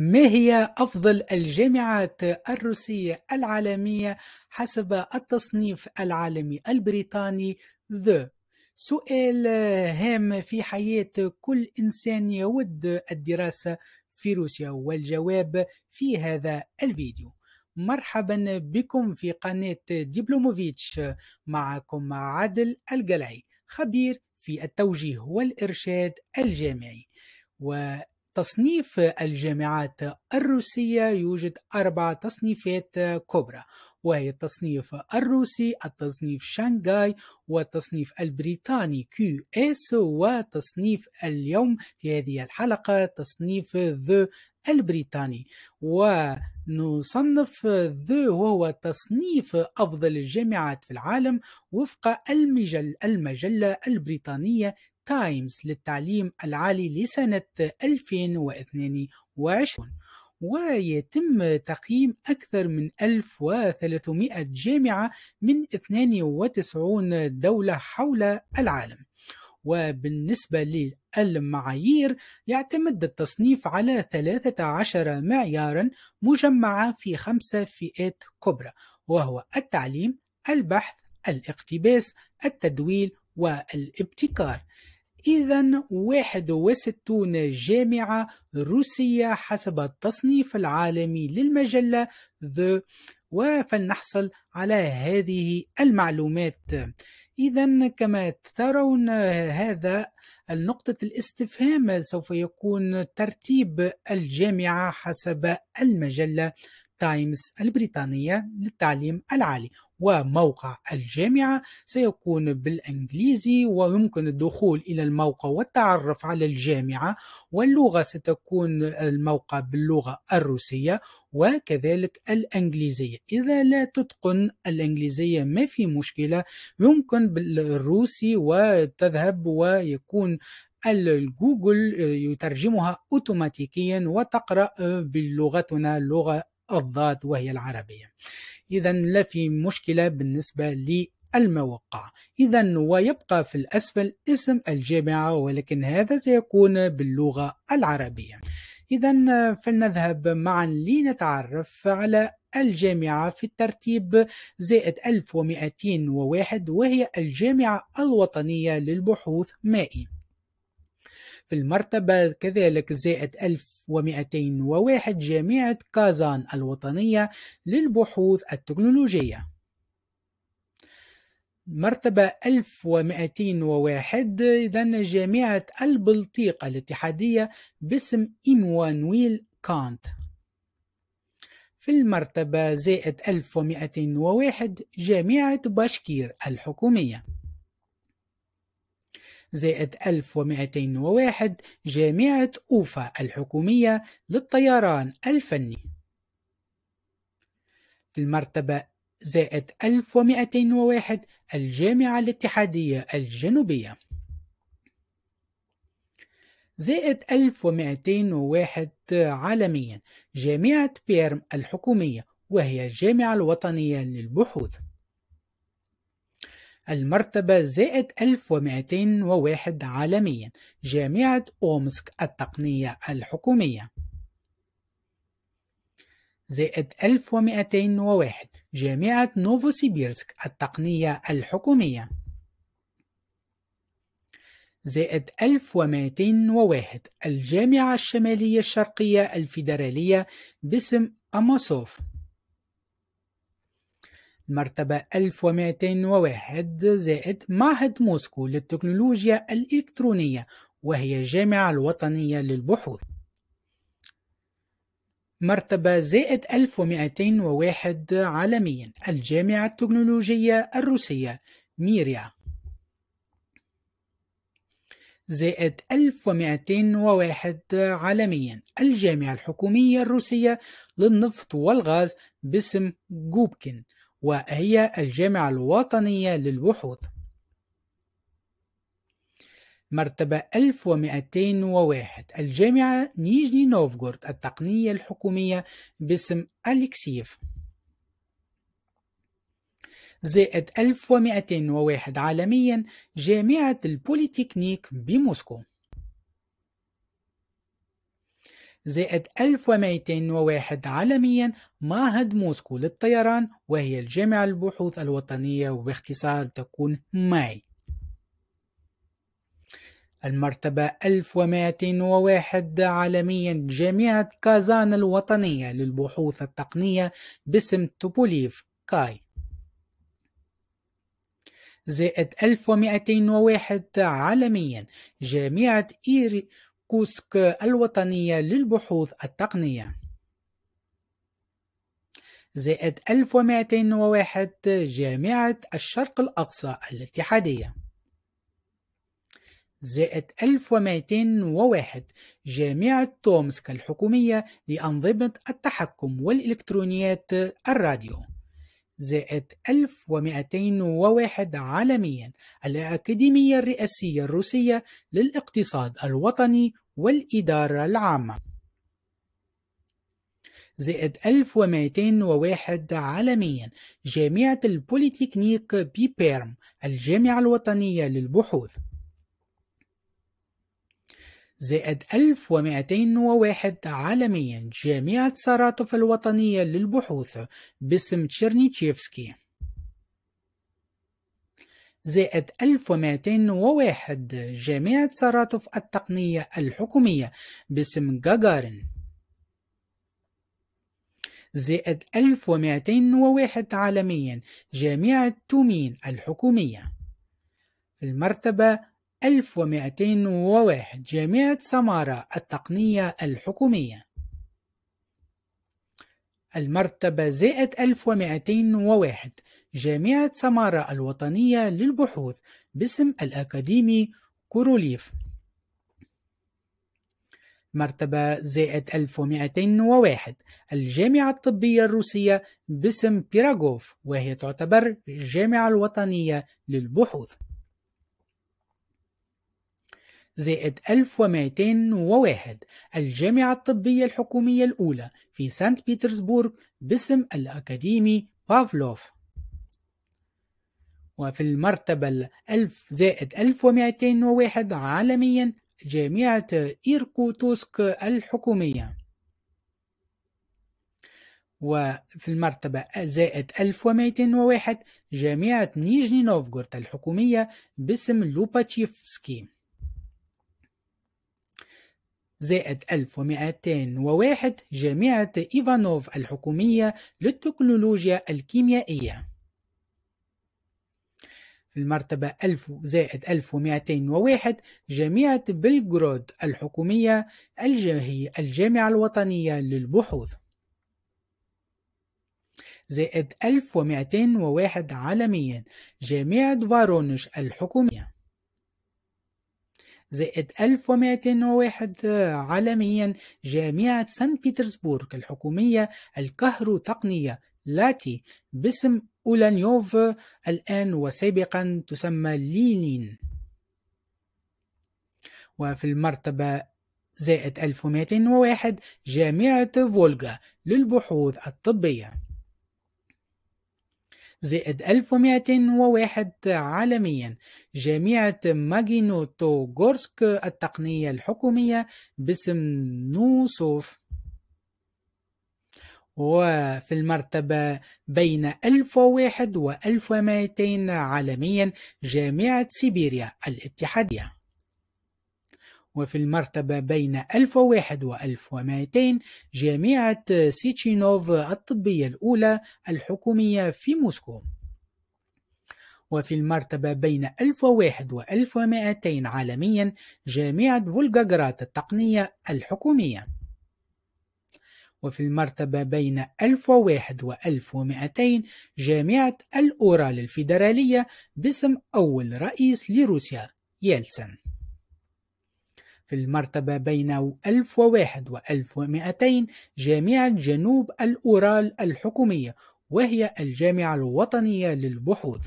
ما هي أفضل الجامعات الروسية العالمية حسب التصنيف العالمي البريطاني The؟ سؤال هام في حياة كل إنسان يود الدراسة في روسيا والجواب في هذا الفيديو مرحبا بكم في قناة ديبلوموفيتش معكم عادل القلعي خبير في التوجيه والإرشاد الجامعي و تصنيف الجامعات الروسية يوجد أربع تصنيفات كبرى وهي التصنيف الروسي التصنيف شانغاي والتصنيف البريطاني كيو اس وتصنيف اليوم في هذه الحلقة تصنيف ذا البريطاني ونصنف ذا وهو تصنيف أفضل الجامعات في العالم وفق المجل المجلة البريطانية تايمز للتعليم العالي لسنة 2022 ويتم تقييم أكثر من 1300 جامعة من 92 دولة حول العالم وبالنسبة للمعايير يعتمد التصنيف على 13 معيارا مجمعة في خمسة فئات كبرى وهو التعليم، البحث، الاقتباس، التدويل والابتكار إذا 61 جامعة روسية حسب التصنيف العالمي للمجلة The وفلنحصل على هذه المعلومات إذا كما ترون هذا النقطة الاستفهام سوف يكون ترتيب الجامعة حسب المجلة تايمز البريطانية للتعليم العالي وموقع الجامعة سيكون بالإنجليزي ويمكن الدخول إلى الموقع والتعرف على الجامعة واللغة ستكون الموقع باللغة الروسية وكذلك الإنجليزية إذا لا تتقن الإنجليزية ما في مشكلة يمكن بالروسي وتذهب ويكون الجوجل يترجمها اوتوماتيكيا وتقرا بلغتنا لغه الضاد وهي العربيه إذا لا في مشكلة بالنسبة للموقع إذا ويبقى في الأسفل اسم الجامعة ولكن هذا سيكون باللغة العربية إذا فلنذهب معا لنتعرف على الجامعة في الترتيب زائد 1201 وهي الجامعة الوطنية للبحوث مائي في المرتبة كذلك زائد 1201 جامعة كازان الوطنية للبحوث التكنولوجية مرتبة 1201 إذا جامعة البلطيق الاتحادية باسم إيموانويل كانت في المرتبة زائد 1201 جامعة باشكير الحكومية زائد 1201 جامعة أوفا الحكومية للطيران الفني في المرتبة زائد 1201 الجامعة الاتحادية الجنوبية زائد 1201 عالميا جامعة بيرم الحكومية وهي الجامعة الوطنية للبحوث المرتبة زائد 1201 عالميا جامعة أومسك التقنية الحكومية زائد 1201 جامعة نوفوسيبيرسك التقنية الحكومية زائد 1201 الجامعة الشمالية الشرقية الفيدرالية باسم أموسوف مرتبة 1201 زائد معهد موسكو للتكنولوجيا الإلكترونية وهي الجامعة الوطنية للبحوث مرتبة زائد 1201 عالميا الجامعة التكنولوجية الروسية ميريا زائد 1201 عالميا الجامعة الحكومية الروسية للنفط والغاز باسم جوبكن وهي الجامعة الوطنية للبحوث مرتبة 1201 الجامعة نيجني نوفغورد التقنية الحكومية باسم أليكسيف زائد 1201 عالميا جامعة البوليتكنيك بموسكو زائد 1201 عالميا معهد موسكو للطيران وهي الجامعة البحوث الوطنية وباختصار تكون ماي المرتبة 1201 عالميا جامعة كازان الوطنية للبحوث التقنية باسم توبوليف كاي زائد 1201 عالميا جامعة إيري كوسك الوطنية للبحوث التقنية زائد 1201 جامعة الشرق الأقصى الاتحادية زائد 1201 جامعة تومسك الحكومية لأنظمة التحكم والإلكترونيات الراديو زائد 1201 عالميا الأكاديمية الرئاسية الروسية للاقتصاد الوطني والإدارة العامة زائد 1201 عالميا جامعة البوليتكنيك بيبيرم الجامعة الوطنية للبحوث زائد 1201 عالميا جامعة ساراتوف الوطنية للبحوث باسم تشيرنيتشيفسكي زائد 1201 جامعة ساراتوف التقنية الحكومية باسم جاجارين زائد 1201 عالميا جامعة تومين الحكومية في المرتبة 1201 جامعة سمارة التقنية الحكومية المرتبة زائد 1201 جامعة سمارة الوطنية للبحوث باسم الأكاديمي كوروليف مرتبة زائد 1201 الجامعة الطبية الروسية باسم بيراغوف وهي تعتبر الجامعة الوطنية للبحوث زائد 1201 الجامعة الطبية الحكومية الأولى في سانت بيترسبورغ باسم الأكاديمي بافلوف وفي المرتبة 1000 زائد 1201 عالميا جامعة إيركوتوسك الحكومية وفي المرتبة زائد 1201 جامعة نيجني نوفغورد الحكومية باسم لوباتشيفسكي زائد 1201 جامعة إيفانوف الحكومية للتكنولوجيا الكيميائية في المرتبة 1000 زائد 1201 جامعة بلغرود الحكومية الجامعة الوطنية للبحوث زائد 1201 عالميا جامعة فارونش الحكومية زائد 1201 عالميا جامعة سان بيترسبورغ الحكومية الكهروتقنية التي باسم أولانيوف الآن وسابقا تسمى لينين وفي المرتبة زائد 1201 جامعة فولغا للبحوث الطبية زائد 1201 عالميا جامعة ماجينوتوغورسك التقنية الحكومية باسم نوسوف وفي المرتبة بين 1001 و 1200 عالميا جامعة سيبيريا الاتحادية وفي المرتبة بين 1001 و 1200 جامعة سيتشينوف الطبية الأولى الحكومية في موسكو وفي المرتبة بين 1001 و 1200 عالميا جامعة فولغاغرات التقنية الحكومية وفي المرتبة بين 1001 و 1200 جامعة الأورال الفيدرالية باسم أول رئيس لروسيا يلسن في المرتبة بين 1001 و 1200 جامعة جنوب الأورال الحكومية وهي الجامعة الوطنية للبحوث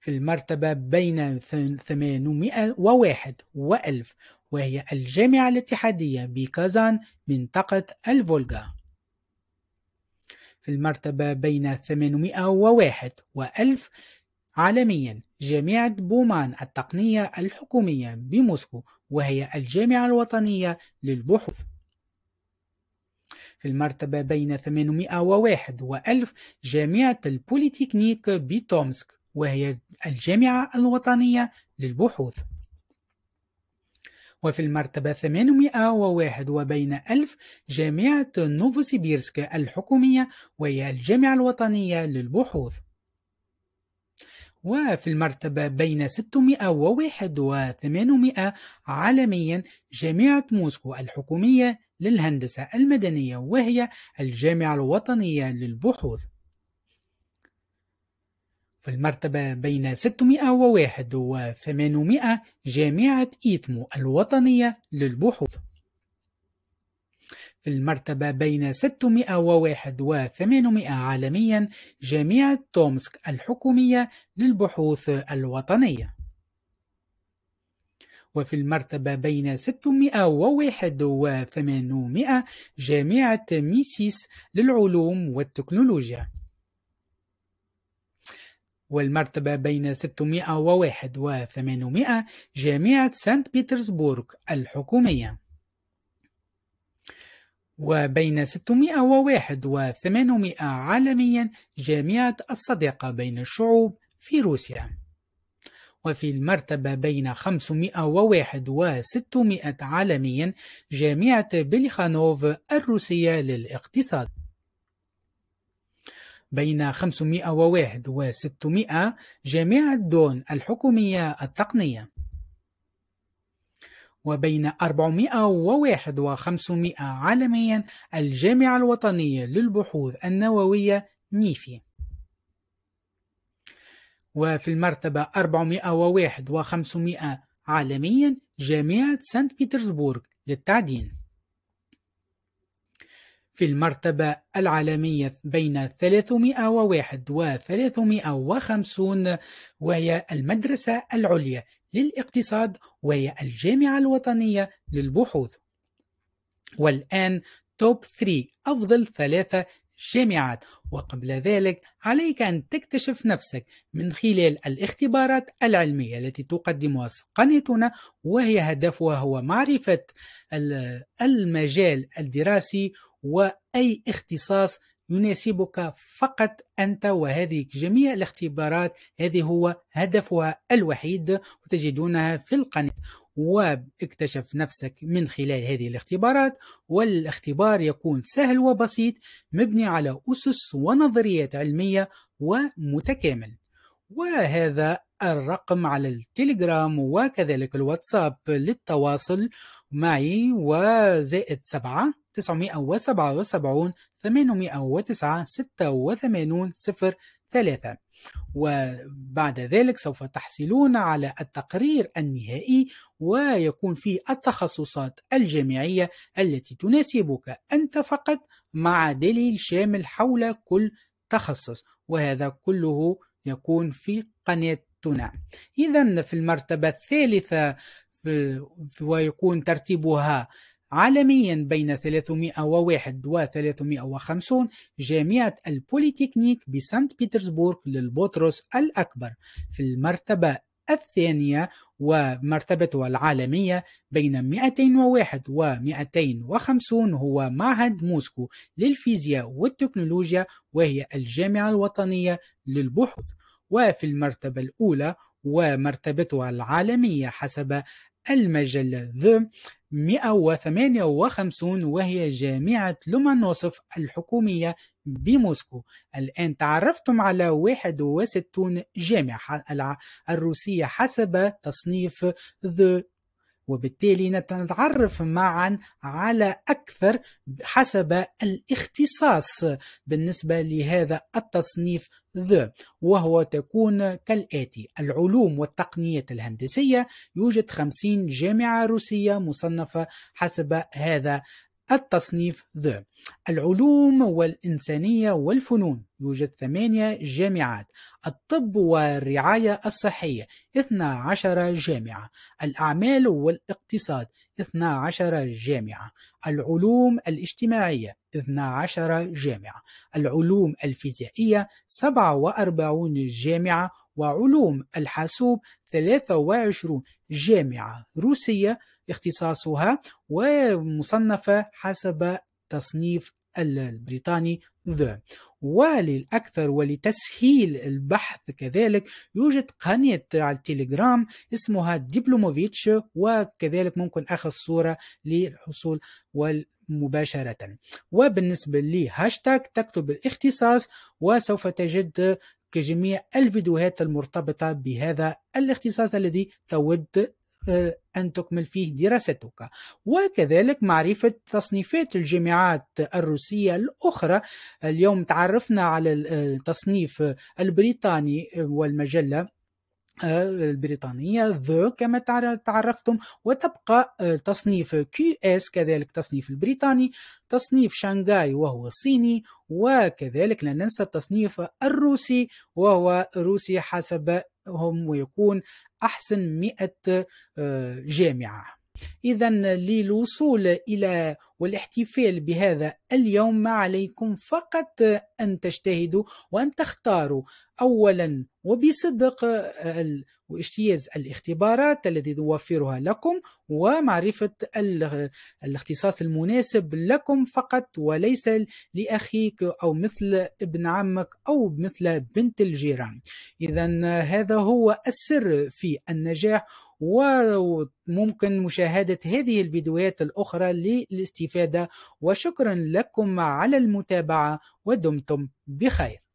في المرتبة بين 801 و 1000 وهي الجامعة الاتحادية بكازان منطقة الفولغا في المرتبة بين 801 و 1000 عالميا جامعة بومان التقنية الحكومية بموسكو وهي الجامعة الوطنية للبحوث في المرتبة بين 801 و 1000 جامعة البوليتكنيك بتومسك وهي الجامعة الوطنية للبحوث وفي المرتبة 801 وبين 1000 جامعة نوفوسيبيرسك الحكومية وهي الجامعة الوطنية للبحوث وفي المرتبة بين 600 وواحد و800 عالميا جامعة موسكو الحكومية للهندسة المدنية وهي الجامعة الوطنية للبحوث في المرتبة بين 601 و 800 جامعة إيتمو الوطنية للبحوث في المرتبة بين 601 و 800 عالميا جامعة تومسك الحكومية للبحوث الوطنية وفي المرتبة بين 601 و 800 جامعة ميسيس للعلوم والتكنولوجيا والمرتبة بين 601 و 800 جامعة سانت بيترسبورغ الحكومية وبين 601 و 800 عالميا جامعة الصديقة بين الشعوب في روسيا وفي المرتبة بين 501 و 600 عالميا جامعة بليخانوف الروسية للاقتصاد بين 501 و 600 جامعة دون الحكومية التقنية وبين 400 و 500 عالميا الجامعة الوطنية للبحوث النووية نيفي وفي المرتبة 401 و 500 عالميا جامعة سانت بيترسبورغ للتعدين في المرتبة العالمية بين 301 و 350 وهي المدرسة العليا للاقتصاد وهي الجامعة الوطنية للبحوث والآن توب 3 أفضل ثلاثة جامعات وقبل ذلك عليك أن تكتشف نفسك من خلال الاختبارات العلمية التي تقدمها قناتنا وهي هدفها هو معرفة المجال الدراسي وأي اختصاص يناسبك فقط أنت وهذه جميع الاختبارات هذه هو هدفها الوحيد وتجدونها في القناة واكتشف نفسك من خلال هذه الاختبارات والاختبار يكون سهل وبسيط مبني على أسس ونظريات علمية ومتكامل وهذا الرقم على التليجرام وكذلك الواتساب للتواصل معي وزائد سبعة تسعمائة وسبعة وسبعون ثمانمائة وتسعة ستة وثمانون صفر ثلاثة وبعد ذلك سوف تحصلون على التقرير النهائي ويكون فيه التخصصات الجامعية التي تناسبك أنت فقط مع دليل شامل حول كل تخصص وهذا كله يكون في قناتنا إذا في المرتبة الثالثة ويكون ترتيبها عالميا بين 301 و 350 جامعة البوليتكنيك بسانت بيترسبورغ للبطرس الأكبر في المرتبة الثانية ومرتبته العالمية بين 201 و 250 هو معهد موسكو للفيزياء والتكنولوجيا وهي الجامعة الوطنية للبحوث وفي المرتبة الأولى ومرتبتها العالمية حسب المجلة The 158 وهي جامعة لومانوسوف الحكومية بموسكو الآن تعرفتم على 61 جامعة الروسية حسب تصنيف The وبالتالي نتعرف معا على أكثر حسب الاختصاص بالنسبة لهذا التصنيف ذ وهو تكون كالآتي العلوم والتقنية الهندسية يوجد 50 جامعة روسية مصنفة حسب هذا التصنيف ذ العلوم والإنسانية والفنون يوجد ثمانية جامعات الطب والرعاية الصحية 12 جامعة الأعمال والاقتصاد 12 جامعة العلوم الاجتماعية 12 جامعة العلوم الفيزيائية 47 جامعة وعلوم الحاسوب 23 جامعة روسية اختصاصها ومصنفة حسب تصنيف البريطاني ذا وللأكثر ولتسهيل البحث كذلك يوجد قناة على التليجرام اسمها ديبلوموفيتش وكذلك ممكن أخذ صورة للحصول وال مباشرة وبالنسبة لهاشتاج تكتب الاختصاص وسوف تجد كجميع الفيديوهات المرتبطة بهذا الاختصاص الذي تود آه، أن تكمل فيه دراستك وكذلك معرفة تصنيفات الجامعات الروسية الأخرى اليوم تعرفنا على آه، التصنيف البريطاني والمجلة آه، البريطانية ذو كما تعرفتم وتبقى آه، تصنيف QS اس كذلك تصنيف البريطاني تصنيف شانغاي وهو صيني وكذلك لا ننسى التصنيف الروسي وهو روسي حسب هم ويكون أحسن مئة آه، جامعة إذا للوصول إلى والاحتفال بهذا اليوم ما عليكم فقط أن تجتهدوا وأن تختاروا أولا وبصدق واجتياز الاختبارات التي توفرها لكم ومعرفة الاختصاص المناسب لكم فقط وليس لأخيك أو مثل ابن عمك أو مثل بنت الجيران إذا هذا هو السر في النجاح وممكن مشاهدة هذه الفيديوهات الأخرى للاستفادة الاستفادة وشكرا لكم على المتابعة ودمتم بخير